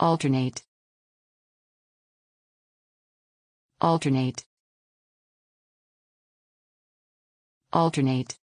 alternate alternate alternate